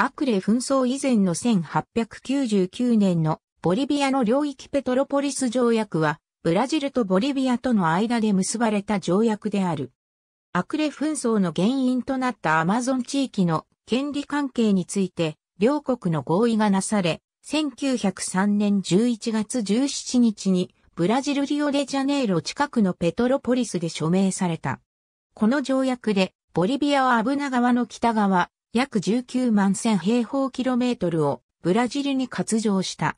アクレ紛争以前の1899年のボリビアの領域ペトロポリス条約は、ブラジルとボリビアとの間で結ばれた条約である。アクレ紛争の原因となったアマゾン地域の権利関係について、両国の合意がなされ、1903年11月17日に、ブラジルリオデジャネイロ近くのペトロポリスで署名された。この条約で、ボリビアはアブナ川の北側、約19万1000平方キロメートルをブラジルに割譲した。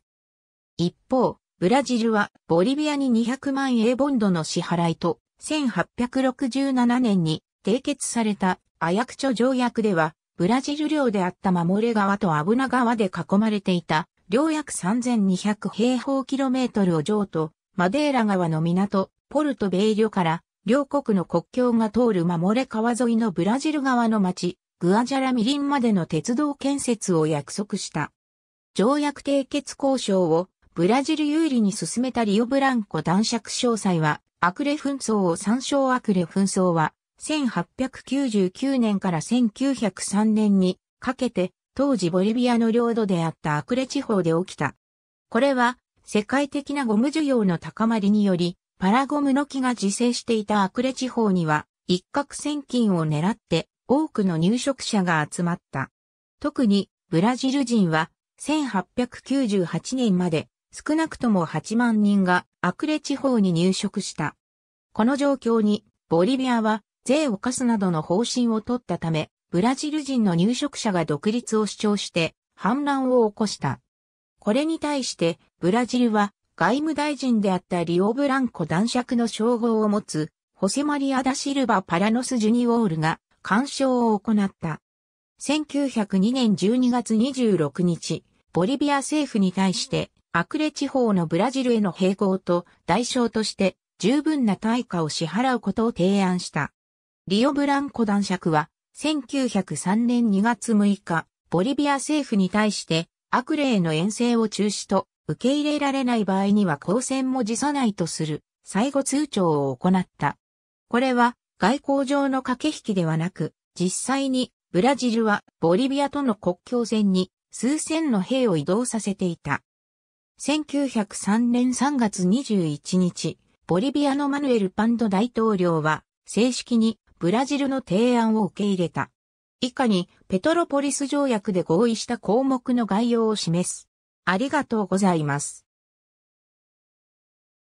一方、ブラジルはボリビアに200万英ボンドの支払いと、1867年に締結されたアヤクチョ条約では、ブラジル領であった守れ川とアブナ川で囲まれていた、領約3200平方キロメートルを上渡マデーラ川の港、ポルトベイリョから、両国の国境が通る守れ川沿いのブラジル側の町、グアジャラミリンまでの鉄道建設を約束した。条約締結交渉をブラジル有利に進めたリオブランコ男爵詳細は、アクレ紛争を参照アクレ紛争は、1899年から1903年にかけて、当時ボリビアの領土であったアクレ地方で起きた。これは、世界的なゴム需要の高まりにより、パラゴムの木が自生していたアクレ地方には、一攫千金を狙って多くの入植者が集まった。特にブラジル人は1898年まで少なくとも8万人がアクレ地方に入植した。この状況にボリビアは税を課すなどの方針を取ったため、ブラジル人の入植者が独立を主張して反乱を起こした。これに対してブラジルは外務大臣であったリオブランコ男爵の称号を持つホセマリア・ダ・シルバ・パラノス・ジュニオールが鑑賞を行った。1902年12月26日、ボリビア政府に対して、アクレ地方のブラジルへの併合と代償として十分な対価を支払うことを提案した。リオブランコ男爵は、1903年2月6日、ボリビア政府に対して、アクレへの遠征を中止と、受け入れられない場合には交戦も辞さないとする、最後通帳を行った。これは、外交上の駆け引きではなく、実際にブラジルはボリビアとの国境線に数千の兵を移動させていた。1903年3月21日、ボリビアのマヌエル・パンド大統領は正式にブラジルの提案を受け入れた。以下にペトロポリス条約で合意した項目の概要を示す。ありがとうございます。